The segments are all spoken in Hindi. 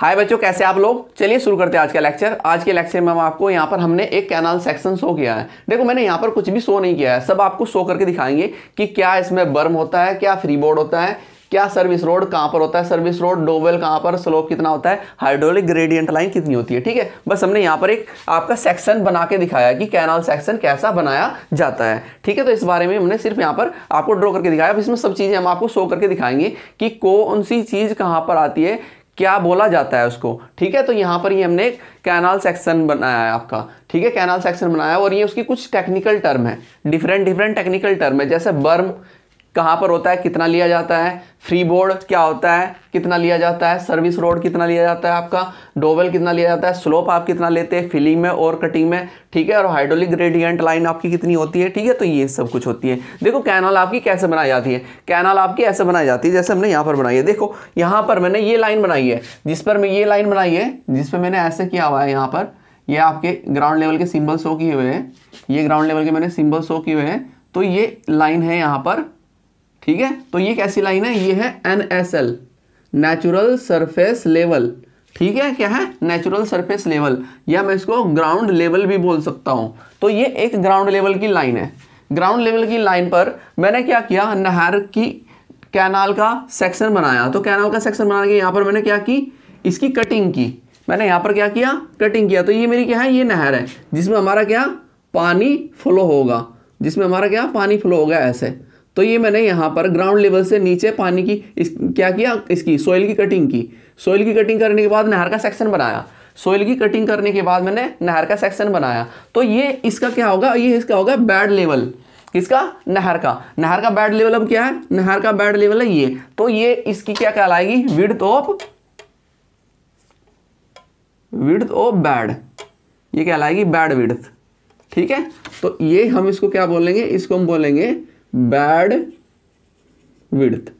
हाय बच्चों कैसे आप लोग चलिए शुरू करते हैं आज का लेक्चर आज के लेक्चर में हम आपको यहाँ पर हमने एक कैनाल सेक्शन शो किया है देखो मैंने यहाँ पर कुछ भी शो नहीं किया है सब आपको शो करके दिखाएंगे कि क्या इसमें बर्म होता है क्या फ्री बोर्ड होता है क्या सर्विस रोड कहाँ पर होता है सर्विस रोड डोवेल कहाँ पर स्लोप कितना होता है हाइड्रोलिक ग्रेडियंट लाइन कितनी होती है ठीक है बस हमने यहाँ पर एक आपका सेक्शन बना के दिखाया कि कैनाल सेक्शन कैसा बनाया जाता है ठीक है तो इस बारे में हमने सिर्फ यहाँ पर आपको ड्रॉ करके दिखाया अब इसमें सब चीज़ें हम आपको शो करके दिखाएंगे कि कौन सी चीज़ कहाँ पर आती है क्या बोला जाता है उसको ठीक है तो यहाँ पर ही हमने कैनाल सेक्शन बनाया है आपका ठीक है कैनाल सेक्शन बनाया और ये उसकी कुछ टेक्निकल टर्म है डिफरेंट डिफरेंट टेक्निकल टर्म है जैसे बर्म कहाँ पर होता है कितना लिया जाता है फ्री बोर्ड क्या होता है कितना लिया जाता है सर्विस रोड कितना लिया जाता है आपका डोवेल कितना लिया जाता है स्लोप आप कितना लेते हैं फिलिंग में और कटिंग में ठीक है और हाइड्रोलिक ग्रेडियंट लाइन आपकी कितनी होती है ठीक है तो ये सब कुछ होती है देखो कैनाल आपकी कैसे बनाई जाती है कैनाल आपकी ऐसे बनाई जाती है जैसे हमने यहाँ पर बनाई है देखो यहाँ पर मैंने ये लाइन बनाई है जिस पर मैं ये लाइन बनाई है जिस पर मैंने ऐसे किया हुआ है यहाँ पर ये आपके ग्राउंड लेवल के सिम्बल शो किए हुए हैं ये ग्राउंड लेवल के मैंने सिम्बल शो किए हुए हैं तो ये लाइन है यहाँ पर ठीक है तो ये कैसी लाइन है ये है N S L natural surface level ठीक है क्या है नेचुरल सरफेस लेवल या मैं इसको ग्राउंड लेवल भी बोल सकता हूँ तो ये एक ग्राउंड लेवल की लाइन है ग्राउंड लेवल की लाइन पर मैंने क्या किया नहर की कैनाल का सेक्शन बनाया तो कैनाल का सेक्शन बना के यहाँ पर मैंने क्या की इसकी कटिंग की मैंने यहाँ पर क्या किया कटिंग किया तो ये मेरी क्या है ये नहर है जिसमें हमारा क्या पानी फ्लो होगा जिसमें हमारा क्या पानी फ्लो होगा ऐसे तो ये मैंने यहाँ पर ग्राउंड लेवल से नीचे पानी की इस, क्या किया इसकी सोइल की कटिंग की सोइल की कटिंग करने के बाद नहर का सेक्शन बनाया सोइल की कटिंग करने के बाद मैंने नहर का सेक्शन बनाया तो ये इसका क्या होगा ये इसका होगा बैड लेवल किसका नहर का नहर का बैड लेवल अब क्या है नहर का बैड लेवल है ये तो ये इसकी क्या कहलाएगी width of width of bed ये कहलाएगी बैड विड्थ ठीक है तो ये हम इसको क्या बोलेंगे इसको हम बोलेंगे बैड विड्थ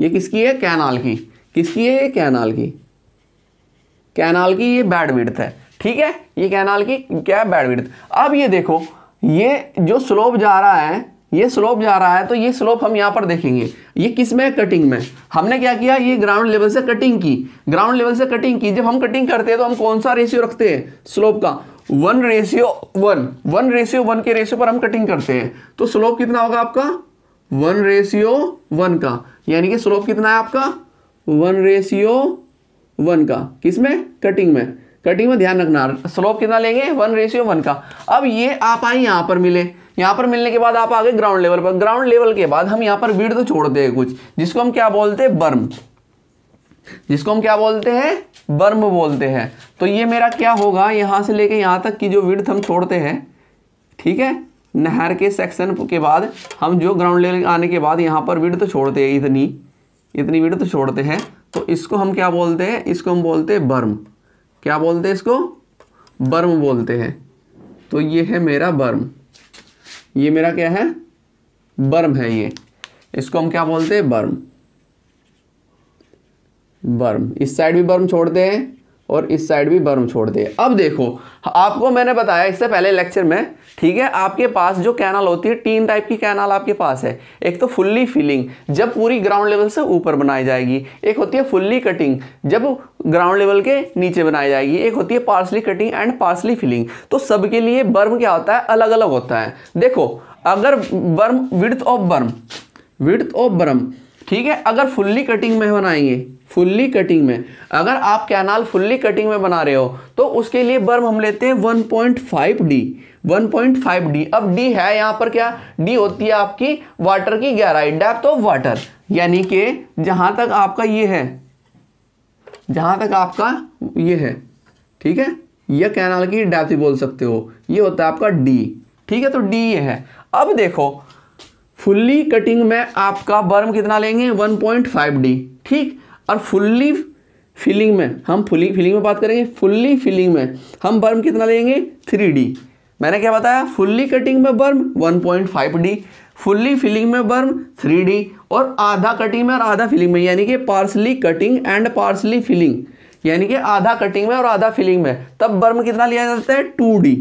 ये किसकी है कैनाल की किसकी है ये कैनाल की कैनाल की ये बैड विड्थ है ठीक है ये कैनाल की क्या है बैड विड्थ अब ये देखो ये जो स्लोप जा रहा है ये स्लोप जा रहा है तो ये स्लोप हम यहां पर देखेंगे ये किस में है कटिंग में हमने क्या किया ये ग्राउंड लेवल से कटिंग की ग्राउंड लेवल से कटिंग की जब हम कटिंग करते हैं तो हम कौन सा रेशियो रखते हैं स्लोप का one ratio one one ratio one के रेशियो पर हम कटिंग करते हैं तो स्लोप कितना होगा आपका वन रेशियो वन का यानी कि स्लोप कितना है आपका वन रेशियो वन का किसमें कटिंग में कटिंग में ध्यान रखना स्लोप कितना लेंगे वन रेशियो वन का अब ये आप आए यहाँ पर मिले यहाँ पर मिलने के बाद आप आगे ग्राउंड लेवल पर ग्राउंड लेवल के बाद हम यहाँ पर वीड तो छोड़ते हैं कुछ जिसको हम क्या बोलते हैं बर्म जिसको हम क्या बोलते हैं बर्म बोलते हैं तो ये मेरा क्या होगा यहां से लेके यहां तक की जो विड्थ हम छोड़ते हैं ठीक है नहर के सेक्शन के बाद हम जो ग्राउंड लेवल आने के बाद यहां पर विड्थ छोड़ते हैं इतनी इतनी विड्थ छोड़ते हैं तो इसको हम क्या बोलते हैं इसको हम बोलते हैं बर्म क्या बोलते हैं इसको बर्म बोलते हैं तो ये है मेरा बर्म ये मेरा क्या है बर्म है ये इसको हम क्या बोलते हैं बर्म बर्म इस साइड भी बर्म छोड़ते हैं और इस साइड भी बर्म छोड़ दे अब देखो आपको मैंने बताया इससे पहले लेक्चर में ठीक है आपके पास जो कैनाल होती है तीन टाइप की कैनाल आपके पास है एक तो फुल्ली फिलिंग जब पूरी ग्राउंड लेवल से ऊपर बनाई जाएगी एक होती है फुल्ली कटिंग जब ग्राउंड लेवल के नीचे बनाई जाएगी एक होती है partially cutting and partially filling तो सबके लिए बर्म क्या होता है अलग अलग होता है देखो अगर berm width of berm width of berm ठीक है अगर फुल्ली कटिंग में बनाएंगे फुल्ली कटिंग में अगर आप कैनाल फुल्ली कटिंग में बना रहे हो तो उसके लिए बर्म हम लेते हैं 1.5 डी 1.5 डी अब डी है यहां पर क्या डी होती है आपकी वाटर की गहराई डेप्थ ऑफ वाटर यानी कि जहां तक आपका ये है जहां तक आपका ये है ठीक है यह कैनाल की डेप्थ बोल सकते हो ये होता है आपका डी ठीक है तो डी ये है अब देखो फुल्ली कटिंग में आपका बर्म कितना लेंगे 1.5 डी ठीक और फुल्ली फिलिंग में हम फुली फिलिंग में बात करेंगे फुल्ली फिलिंग में हम बर्म कितना लेंगे थ्री डी मैंने क्या बताया फुल्ली कटिंग में बर्म फाइव डी फुल्ली फिलिंग में बर्म 3D और आधा कटिंग में और आधा फिलिंग में यानी कि partially cutting and partially filling यानी कि आधा कटिंग में और आधा फिलिंग में तब बर्म कितना लिया जाता है डी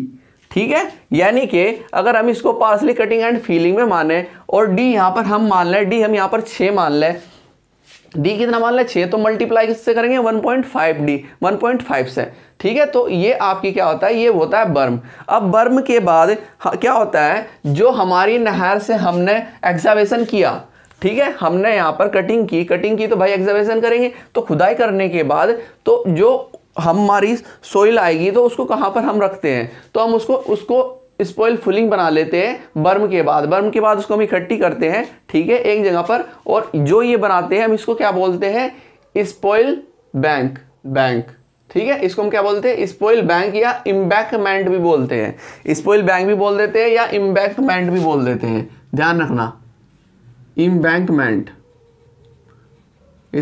ठीक है यानी कि अगर हम इसको पार्सली कटिंग एंड फीलिंग में माने और डी यहां पर हम मान लें डी हम यहां पर छः मान लें डी कितना मान लें छः तो मल्टीप्लाई किससे करेंगे 1.5 डी 1.5 से ठीक है तो ये आपकी क्या होता है ये होता है बर्म अब बर्म के बाद क्या होता है जो हमारी नहर से हमने एग्जावेशन किया ठीक है हमने यहां पर कटिंग की कटिंग की तो भाई एग्जावेशन करेंगे तो खुदाई करने के बाद तो जो हमारी सोइल आएगी तो उसको कहां पर हम रखते हैं तो हम उसको उसको स्पॉइल फुलिंग बना लेते हैं बर्म के बाद बर्म के बाद उसको हम इकट्ठी करते हैं ठीक है एक जगह पर और जो ये बनाते हैं हम इसको क्या बोलते हैं स्पॉइल बैंक बैंक ठीक है इसको हम क्या बोलते हैं स्पॉइल बैंक या इम्बैकमेंट भी बोलते हैं स्पोइल बैंक भी बोल देते हैं या इम्बैकमेंट भी बोल देते हैं ध्यान रखना इम्बैंकमेंट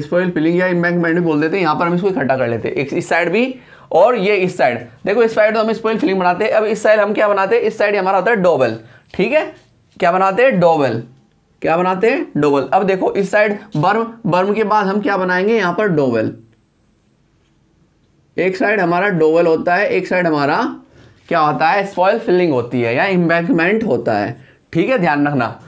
स्पोइल फिलिंग या इम्बैंकमेंट भी बोल देते हैं यहां पर हम इसको इकट्ठा कर लेते हैं इस साइड भी और ये इस साइड देखो इस साइड तो हम इस फिलिंग बनाते हैं अब इस साइड हम क्या बनाते हैं इस साइड हमारा होता है डोबल ठीक है क्या बनाते हैं डोबल क्या बनाते हैं डोबल अब देखो इस साइड बर्म बर्म के बाद हम क्या बनाएंगे यहां पर डोबल एक साइड हमारा डोबल होता है एक साइड हमारा क्या होता है स्पॉयल फिलिंग होती है या इम्बैकमेंट होता है ठीक है ध्यान रखना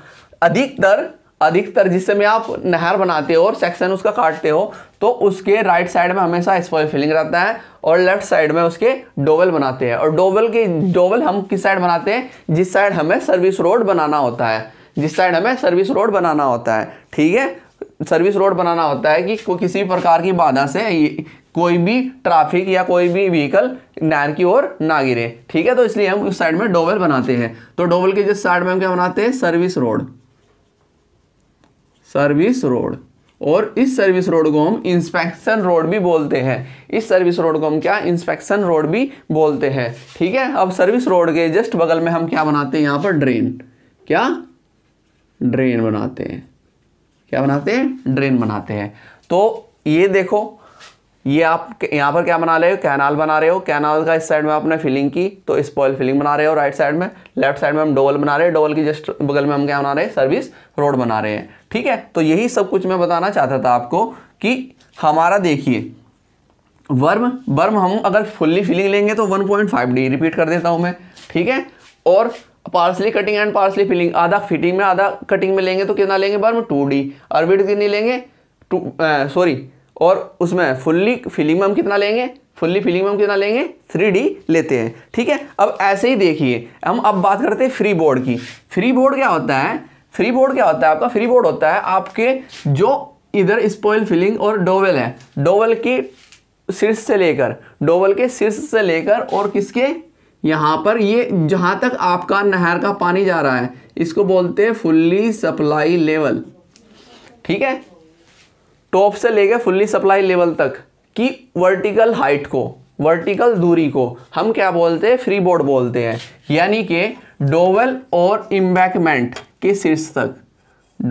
अधिकतर अधिकतर में आप नहर बनाते हो और सेक्शन उसका काटते हो तो उसके राइट साइड में हमेशा स्पॉय फिलिंग रहता है और लेफ्ट साइड में उसके डोवल बनाते हैं और डोवल की डोवल हम किस साइड बनाते हैं जिस साइड हमें सर्विस रोड बनाना होता है जिस साइड हमें सर्विस रोड बनाना होता है ठीक है सर्विस रोड बनाना होता है कि को किसी भी प्रकार की बाधा से कोई भी ट्रैफिक या कोई भी व्हीकल नहर की ओर ना गिरे ठीक है तो इसलिए हम उस साइड में डोवल बनाते हैं तो डोवल के जिस साइड में हम क्या बनाते हैं सर्विस रोड सर्विस रोड और इस सर्विस रोड को हम इंस्पेक्शन रोड भी बोलते हैं इस सर्विस रोड को हम क्या इंस्पेक्शन रोड भी बोलते हैं ठीक है अब सर्विस रोड के जस्ट बगल में हम क्या बनाते हैं यहाँ पर ड्रेन क्या ड्रेन बनाते हैं क्या बनाते हैं ड्रेन बनाते हैं तो ये देखो ये आप यहाँ पर क्या बना रहे हो कैनाल बना रहे हो कैनाल का इस साइड में आपने फिलिंग की तो स्पॉयल फिलिंग बना रहे हो राइट साइड में लेफ्ट साइड में हम डोल बना रहे हैं डोल की जस्ट बगल में हम क्या बना रहे हैं सर्विस रोड बना रहे हैं ठीक है तो यही सब कुछ मैं बताना चाहता था आपको कि हमारा देखिए वर्म वर्म हम अगर फुल्ली फिलिंग लेंगे तो फाइव डी रिपीट कर देता हूँ मैं ठीक है और partially cutting and partially filling आधा फिटिंग में आधा कटिंग में लेंगे तो कितना लेंगे वर्म टू डी अरबिड कितनी लेंगे टू सॉरी और उसमें फुल्ली फिलिंग में हम कितना लेंगे फुल्ली फिलिंग में हम कितना लेंगे थ्री डी लेते हैं ठीक है अब ऐसे ही देखिए हम अब बात करते हैं फ्री बोर्ड की फ्री बोर्ड क्या होता है फ्री बोर्ड क्या होता है आपका फ्री बोर्ड होता है आपके जो इधर स्पॉयल फिलिंग और डोवेल है डोवेल की शीर्ष से लेकर डोवेल के शीर्ष से लेकर और किसके यहाँ पर ये जहाँ तक आपका नहर का पानी जा रहा है इसको बोलते हैं फुल्ली सप्लाई लेवल ठीक है टॉप से लेके फुल्ली सप्लाई लेवल तक की वर्टिकल हाइट को वर्टिकल दूरी को हम क्या बोलते हैं फ्री बोर्ड बोलते हैं यानी कि डोवल और इम्बैकमेंट के शीर्ष तक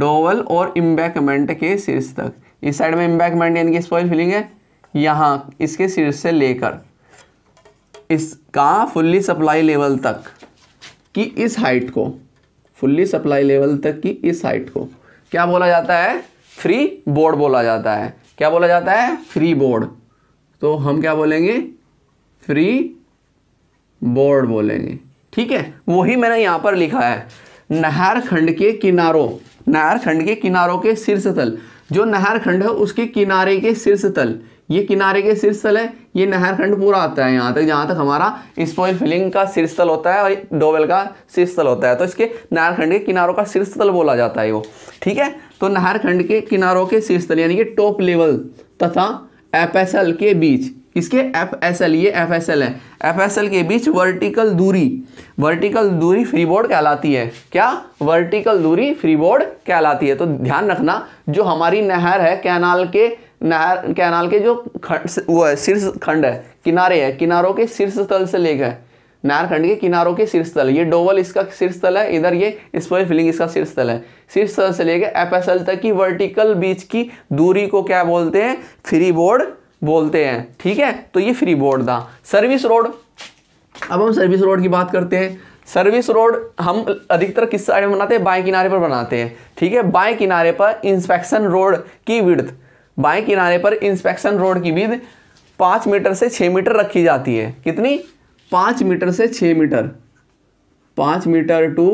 डोवल और इम्बैकमेंट के शीर्ष तक इस साइड में इम्बैकमेंट यानी कि स्पॉइल फिलिंग है यहाँ इसके शीर्ष से लेकर इसका फुल्ली सप्लाई लेवल तक की इस हाइट को फुल्ली सप्लाई लेवल तक की इस हाइट को क्या बोला जाता है फ्री बोर्ड बोला जाता है क्या बोला जाता है फ्री बोर्ड तो हम क्या बोलेंगे फ्री बोर्ड बोलेंगे ठीक है वही मैंने यहाँ पर लिखा है नहर खंड के किनारों नहर खंड के किनारों के शीर्ष तल जो नहर खंड है उसके किनारे के शीर्ष तल ये किनारे के शीर्षतल है ये नहर खंड पूरा आता है यहाँ तक जहाँ तक हमारा स्पॉइल फिलिंग का शीर्षतल होता है और डोवेल का शीर्षतल होता है तो इसके नहर खंड के किनारों का शीर्षतल बोला जाता है वो ठीक है तो नहर खंड के किनारों के शीर्षतल यानी कि टॉप लेवल तथा एल के बीच इसके एफ एस एल ये एफ एस एल है एफ एस एल के बीच वर्टिकल दूरी वर्टिकल दूरी फ्रीबोर्ड कहलाती है क्या वर्टिकल दूरी फ्रीबोर्ड कहलाती है तो ध्यान रखना जो हमारी नहर है कैनाल के नहर कैनाल के जो खंड वो है शीर्ष खंड है किनारे है किनारों के शीर्ष स्थल से लेकर है नहर खंड के किनारों के शीर्ष स्थल ये डोवल इसका शीर्ष स्थल है इधर ये स्पोइल फिलिंग इसका शीर्ष स्थल है शीर्ष स्थल से लेकर एपेसल तक की वर्टिकल बीच की दूरी को क्या बोलते हैं फ्री बोर्ड बोलते हैं ठीक है तो ये फ्री बोर्ड था सर्विस रोड अब हम सर्विस रोड की बात करते हैं सर्विस रोड हम अधिकतर किस साइड में बनाते हैं बाएं किनारे पर बनाते हैं ठीक है बाएं किनारे पर इंस्पेक्शन रोड की विड्थ बाएं किनारे पर इंस्पेक्शन रोड की विध पाँच मीटर से छः मीटर रखी जाती है कितनी पाँच मीटर से छः मीटर पाँच मीटर टू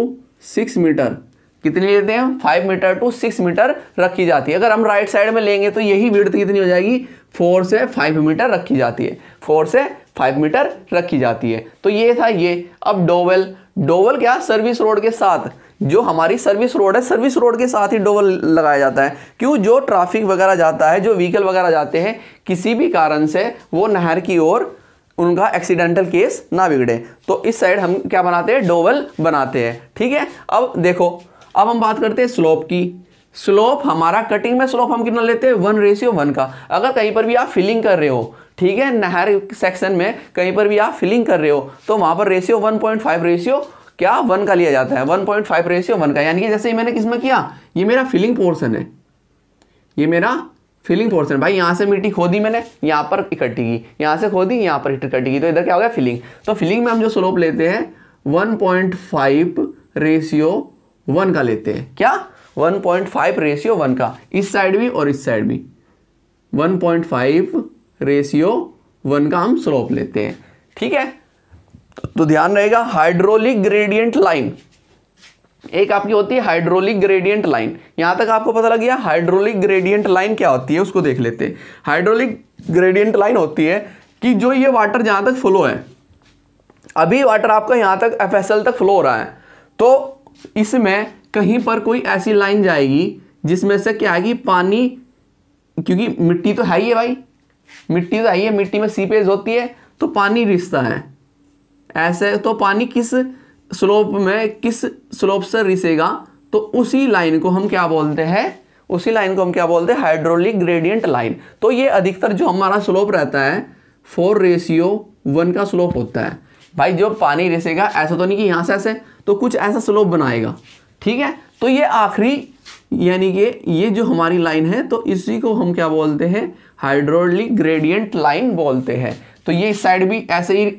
सिक्स मीटर कितनी लेते हैं five metre to six metre रखी जाती है अगर हम राइट साइड में लेंगे तो यही भीड़ कितनी हो जाएगी फोर से फाइव मीटर रखी जाती है फोर से फाइव मीटर रखी जाती है तो ये था ये अब डोवेल डोवल क्या सर्विस रोड के साथ जो हमारी सर्विस रोड है सर्विस रोड के साथ ही डोवल लगाया जाता है क्यों जो ट्रैफिक वगैरह जाता है जो व्हीकल वगैरह जाते हैं किसी भी कारण से वो नहर की ओर उनका एक्सीडेंटल केस ना बिगड़े तो इस साइड हम क्या बनाते हैं डोवल बनाते हैं ठीक है अब देखो अब हम बात करते हैं स्लोप की स्लोप हमारा कटिंग में स्लोप हम कितना लेते हैं वन रेशियो वन का अगर कहीं पर भी आप फिलिंग कर रहे हो ठीक है नहर सेक्शन में कहीं पर भी आप फिलिंग कर रहे हो तो वहां पर ratio one point five ratio क्या वन का लिया जाता है one point five ratio one का यानी कि जैसे ही मैंने किसमें किया ये मेरा फिलिंग पोर्सन है ये मेरा फिलिंग पोर्सन भाई यहाँ से मिट्टी खोदी मैंने यहाँ पर इकट्ठी की यहाँ से खोदी यहाँ पर इकट्ठी की तो इधर क्या हो गया फिलिंग तो फिलिंग में हम जो स्लोप लेते हैं फाइव रेशियो वन का लेते हैं क्या 1.5 रेशियो वन का इस साइड भी और इस साइड भी 1.5 रेशियो वन का हम स्लोप लेते हैं ठीक है तो ध्यान रहेगा हाइड्रोलिक ग्रेडियंट लाइन एक आपकी होती है हाइड्रोलिक ग्रेडियंट लाइन यहां तक आपको पता लग गया हाइड्रोलिक ग्रेडियंट लाइन क्या होती है उसको देख लेते हैं हाइड्रोलिक ग्रेडियंट लाइन होती है कि जो ये वाटर जहां तक फ्लो है अभी वाटर आपका यहां तक एफ तक फ्लो हो रहा है तो इसमें कहीं पर कोई ऐसी लाइन जाएगी जिसमें से क्या आएगी पानी क्योंकि मिट्टी तो है ही है भाई मिट्टी तो है ही है मिट्टी में सीपेज होती है तो पानी रिसता है ऐसे तो पानी किस स्लोप में किस स्लोप से रिसेगा तो उसी लाइन को हम क्या बोलते हैं उसी लाइन को हम क्या बोलते हैं हाइड्रोलिक ग्रेडियंट लाइन तो ये अधिकतर जो हमारा स्लोप रहता है फोर रेशियो वन का स्लोप होता है भाई जो पानी रिसेगा ऐसा तो नहीं कि यहाँ से ऐसे तो कुछ ऐसा स्लोप बनाएगा ठीक है तो ये आखिरी यानी कि ये जो हमारी लाइन है तो इसी को हम क्या बोलते हैं हाइड्रोलिक ग्रेडियंट लाइन बोलते हैं तो ये इस साइड भी ऐसे ही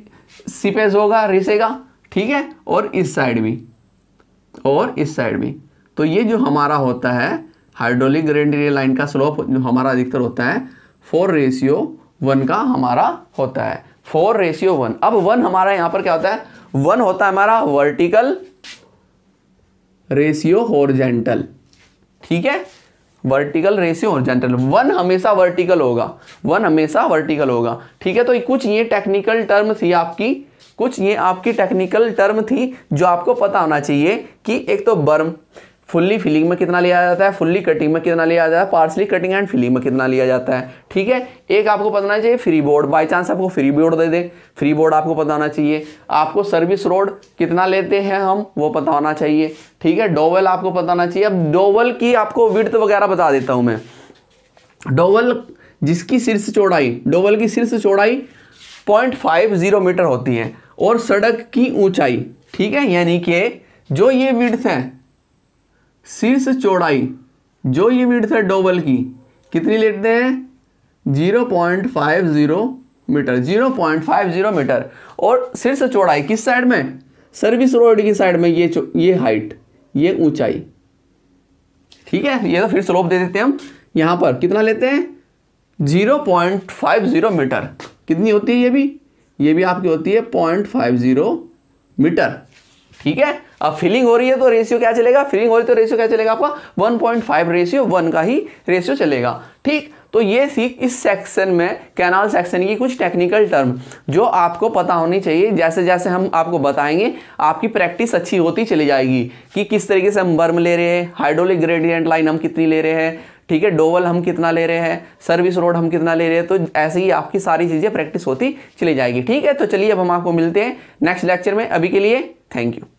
सिपेज होगा रिसेगा ठीक है और इस साइड भी और इस साइड भी तो ये जो हमारा होता है हाइड्रोलिक ग्रेडियंट लाइन का स्लोप जो हमारा अधिकतर होता है फोर रेशियो वन का हमारा होता है फोर रेशियो वन अब वन हमारा यहाँ पर क्या होता है वन होता है हमारा वर्टिकल रेशियो हॉर्जेंटल ठीक है वर्टिकल रेशियो हॉर्जेंटल वन हमेशा वर्टिकल होगा वन हमेशा वर्टिकल होगा ठीक है तो कुछ ये टेक्निकल टर्म थी आपकी कुछ ये आपकी टेक्निकल टर्म थी जो आपको पता होना चाहिए कि एक तो बर्म फुल्ली फिलिंग में कितना लिया जाता है फुल्ली कटिंग में कितना लिया जाता है पार्सली कटिंग एंड फिलिंग में कितना लिया जाता है ठीक है एक आपको पता चाहिए फ्री बोर्ड बाई चांस आपको फ्री बोर्ड दे दे फ्री बोर्ड आपको पता चाहिए आपको सर्विस रोड कितना लेते हैं हम वो पता होना चाहिए ठीक है डोवल आपको पता होना चाहिए अब डोवल की आपको विर्थ वगैरह बता देता हूँ मैं डोवल जिसकी शीर्ष चौड़ाई डोवल की शीर्ष चौड़ाई पॉइंट फाइव जीरो मीटर होती है और सड़क की ऊंचाई ठीक है यानी कि जो ये विड्थ है शीर्ष चौड़ाई जो ये विड्थ है डोबल की कितनी लेते हैं zero point five zero metre zero point five zero metre और शीर्ष चौड़ाई किस साइड में सर्विस रोड की साइड में ये ये हाइट ये ऊंचाई ठीक है ये तो फिर स्लोप दे देते हैं हम यहां पर कितना लेते हैं zero point five zero metre कितनी होती है ये भी ये भी आपकी होती है पॉइंट फाइव जीरो मीटर ठीक है अब फिलिंग हो रही है तो रेशियो क्या चलेगा फिलिंग हो रही है तो रेशियो क्या चलेगा आपका 1.5 रेशियो वन का ही रेशियो चलेगा ठीक तो ये सीख इस सेक्शन में कैनाल सेक्शन की कुछ टेक्निकल टर्म जो आपको पता होनी चाहिए जैसे जैसे हम आपको बताएंगे आपकी प्रैक्टिस अच्छी होती चली जाएगी कि किस तरीके से हम बर्म ले रहे हैं हाइड्रोलिक ग्रेडियंट लाइन हम कितनी ले रहे हैं ठीक है डोवल हम कितना ले रहे हैं सर्विस रोड हम कितना ले रहे हैं तो ऐसे ही आपकी सारी चीज़ें प्रैक्टिस होती चली जाएगी ठीक है तो चलिए अब हम आपको मिलते हैं नेक्स्ट लेक्चर में अभी के लिए थैंक यू